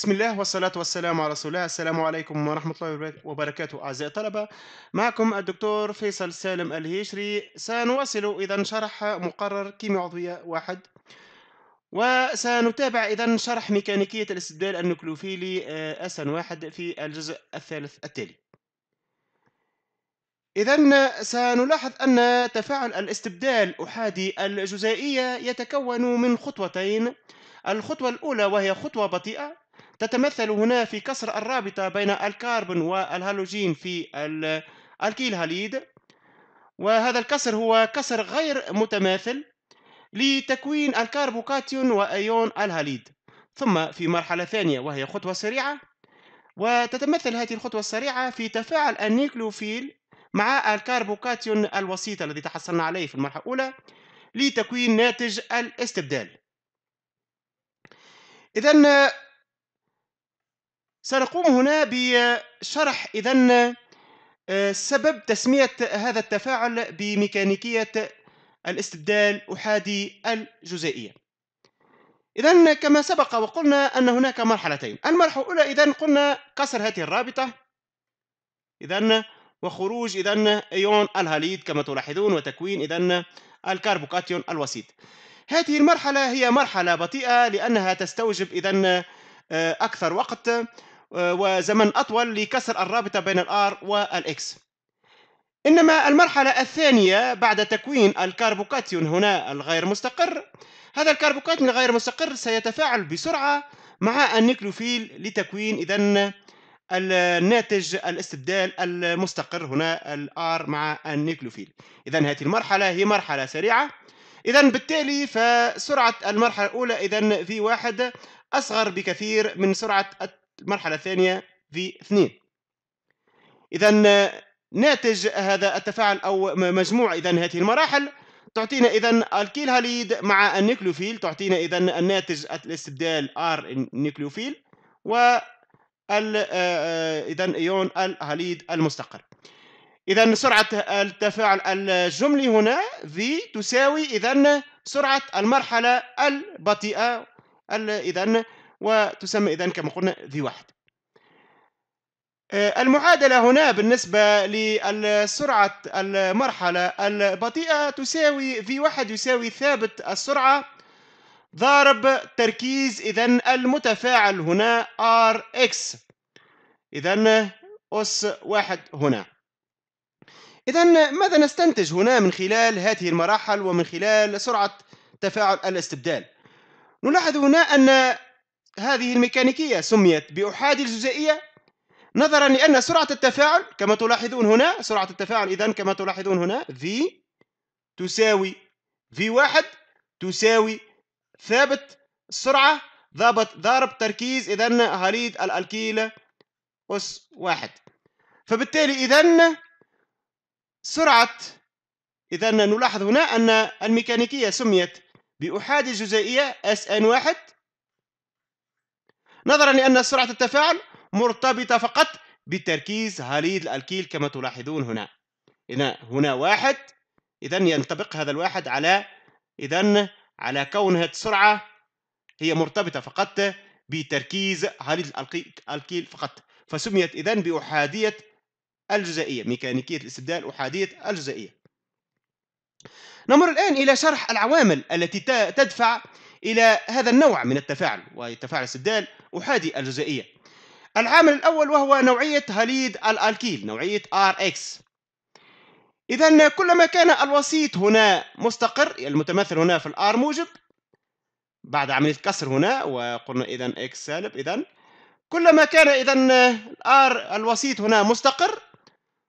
بسم الله والصلاة والسلام على رسول الله السلام عليكم ورحمة الله وبركاته أعزائي الطلبة معكم الدكتور فيصل سالم الهيشري سنواصل إذا شرح مقرر كيمياء عضوية واحد وسنتابع إذا شرح ميكانيكية الاستبدال النوكلوفيلي آه، أسن واحد في الجزء الثالث التالي إذا سنلاحظ أن تفاعل الاستبدال أحادي الجزيئية يتكون من خطوتين الخطوة الأولى وهي خطوة بطيئة تتمثل هنا في كسر الرابطة بين الكربون والهالوجين في الكيل هاليد وهذا الكسر هو كسر غير متماثل لتكوين الكربوكاتيون وأيون الهاليد ثم في مرحلة ثانية وهي خطوة سريعة وتتمثل هذه الخطوة السريعة في تفاعل النيكلوفيل مع الكربوكاتيون الوسيط الذي تحصلنا عليه في المرحلة الأولى لتكوين ناتج الاستبدال إذا سنقوم هنا بشرح إذا آه، سبب تسمية هذا التفاعل بميكانيكية الاستبدال أحادي الجزيئية إذا كما سبق وقلنا أن هناك مرحلتين المرحلة الأولى إذا قلنا كسر هذه الرابطة إذا وخروج إذا أيون الهاليد كما تلاحظون وتكوين إذا الكربوكاتيون الوسيط هذه المرحلة هي مرحلة بطيئة لأنها تستوجب إذا آه، أكثر وقت وزمن أطول لكسر الرابطة بين الآر والإكس إنما المرحلة الثانية بعد تكوين الكربوكاتيون هنا الغير مستقر هذا الكربوكاتيون الغير مستقر سيتفاعل بسرعة مع النيكلوفيل لتكوين إذا الناتج الاستبدال المستقر هنا الار مع النيكلوفيل اذا هذه المرحله هي مرحله سريعه اذا بالتالي فسرعه المرحله الاولى اذا في واحد اصغر بكثير من سرعه المرحلة الثانية في 2 إذا ناتج هذا التفاعل أو مجموع إذا هذه المراحل تعطينا إذا الكيل هاليد مع النيكلوفيل تعطينا إذا الناتج الاستبدال R النيكلوفيل و آه، آه، إذا إيون الهاليد المستقر إذا سرعة التفاعل الجملي هنا V تساوي إذا سرعة المرحلة البطيئة إذا وتسمى إذا كما قلنا في واحد آه، المعادلة هنا بالنسبة للسرعة المرحلة البطيئة تساوي في واحد يساوي ثابت السرعة ضارب تركيز إذا المتفاعل هنا Rx إذا أس واحد هنا إذا ماذا نستنتج هنا من خلال هذه المراحل ومن خلال سرعة تفاعل الاستبدال نلاحظ هنا أن هذه الميكانيكية سميت بأحادي الجزيئية نظرا لأن سرعة التفاعل كما تلاحظون هنا سرعة التفاعل إذا كما تلاحظون هنا V تساوي V1 تساوي ثابت السرعة ضابط ضارب تركيز إذا هاليد الألكيل أس واحد فبالتالي إذا سرعة إذا نلاحظ هنا أن الميكانيكية سميت بأحادي جزيئية SN1 نظرا لأن سرعة التفاعل مرتبطة فقط بتركيز هاليد الألكيل كما تلاحظون هنا إذا هنا واحد إذا ينطبق هذا الواحد على إذا على كونها السرعة هي مرتبطة فقط بتركيز هاليد الألكيل فقط فسميت إذا بأحادية الجزائية ميكانيكية الاستبدال أحادية الجزائية نمر الآن إلى شرح العوامل التي تدفع إلى هذا النوع من التفاعل وهي تفاعل السدال أحادي الجزيئيه. العامل الأول وهو نوعية هاليد الألكيل نوعية RX إذا كلما كان الوسيط هنا مستقر المتمثل هنا في الآر موجب بعد عملية كسر هنا وقلنا إذا إكس سالب إذا كلما كان إذا الآر الوسيط هنا مستقر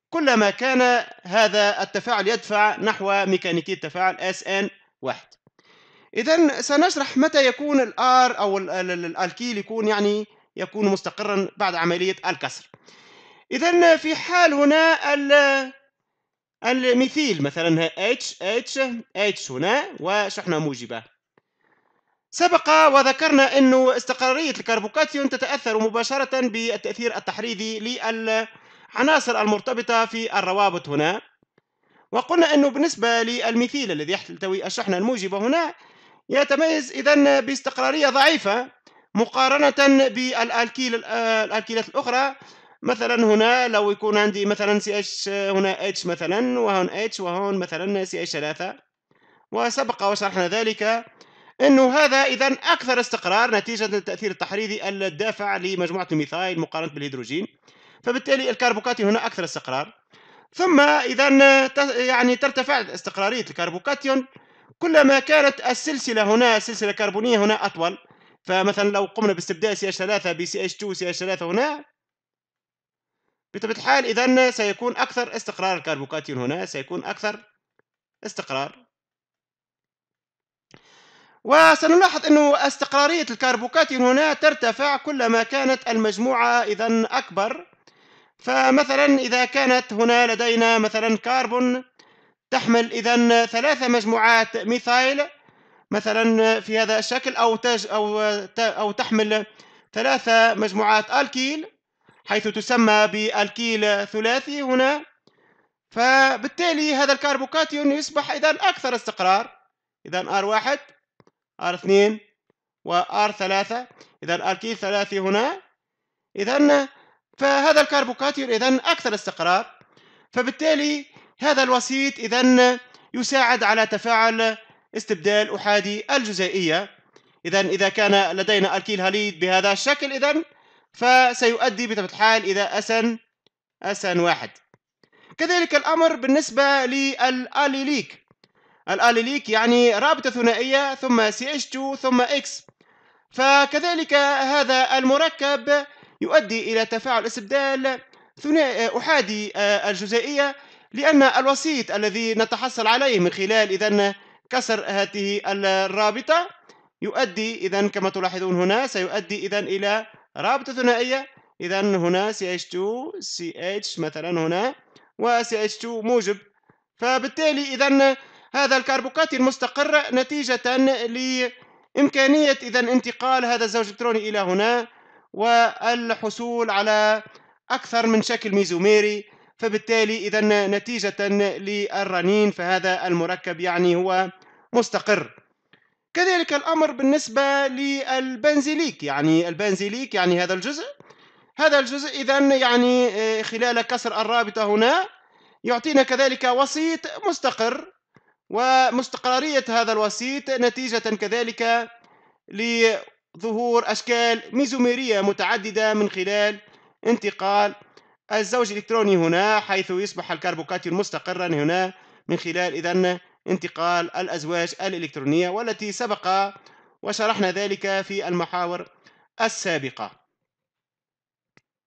كلما كان هذا التفاعل يدفع نحو ميكانيكية تفاعل اس ان واحد إذا سنشرح متى يكون الآر أو الألكيل يكون يعني يكون مستقرا بعد عملية الكسر إذا في حال هنا ال الميثيل مثلا اتش اتش اتش هنا وشحنة موجبة سبق وذكرنا أنه استقرارية الكربوكاتيون تتأثر مباشرة بالتأثير التحريضي للعناصر المرتبطة في الروابط هنا وقلنا أنه بالنسبة للميثيل الذي يحتوي الشحنة الموجبة هنا يتميز إذا باستقرارية ضعيفة مقارنة بالألكيل الألكيلات الأخرى مثلا هنا لو يكون عندي مثلا سي اتش هنا اتش مثلا وهون اتش وهون مثلا سي اتش 3 وسبق وشرحنا ذلك انه هذا اذا اكثر استقرار نتيجه التاثير التحريضي الدافع لمجموعه الميثايل مقارنه بالهيدروجين فبالتالي الكربوكاتيون هنا اكثر استقرار ثم اذا يعني ترتفع استقراريه الكربوكاتيون كلما كانت السلسلة هنا سلسلة كربونية هنا أطول فمثلا لو قمنا باستبدال CH3 ب CH2 CH3 هنا بطبيعة الحال إذا سيكون أكثر استقرار الكربوكاتيون هنا سيكون أكثر استقرار وسنلاحظ أنه استقرارية الكربوكاتيون هنا ترتفع كلما كانت المجموعة إذا أكبر فمثلا إذا كانت هنا لدينا مثلا كربون تحمل إذا ثلاثه مجموعات ميثايل مثلا في هذا الشكل أو تج أو أو تحمل ثلاثه مجموعات ألكيل حيث تسمى بالكيل ثلاثي هنا فبالتالي هذا الكربوكاتيون يصبح إذا أكثر استقرار اذا ار 1 ار R2 وار 3 إذا الكيل ثلاثي هنا إذا فهذا الكربوكاتيون إذا أكثر استقرار فبالتالي هذا الوسيط إذا يساعد على تفاعل استبدال أحادي الجزيئية إذا إذا كان لدينا الكيل هاليد بهذا الشكل إذا فسيؤدي بطبيعة الحال إلى أسن أسن واحد كذلك الأمر بالنسبة للأليليك الأليليك يعني رابطة ثنائية ثم CH2 ثم X فكذلك هذا المركب يؤدي إلى تفاعل استبدال ثنائي أحادي آه، الجزيئية لأن الوسيط الذي نتحصل عليه من خلال إذا كسر هذه الرابطة يؤدي إذا كما تلاحظون هنا سيؤدي إذا إلى رابطة ثنائية إذا هنا CH2 CH مثلا هنا و CH2 موجب فبالتالي إذا هذا الكربوكات المستقر نتيجة لإمكانية إذا انتقال هذا الزوج الإلكتروني إلى هنا والحصول على أكثر من شكل ميزوميري فبالتالي إذا نتيجة للرنين فهذا المركب يعني هو مستقر كذلك الأمر بالنسبة للبنزيليك يعني البنزيليك يعني هذا الجزء هذا الجزء إذا يعني آه، خلال كسر الرابطة هنا يعطينا كذلك وسيط مستقر ومستقرارية هذا الوسيط نتيجة كذلك لظهور أشكال ميزوميرية متعددة من خلال انتقال الزوج الإلكتروني هنا حيث يصبح الكربوكاتيون مستقرا هنا من خلال إذا انتقال الأزواج الإلكترونية والتي سبق وشرحنا ذلك في المحاور السابقة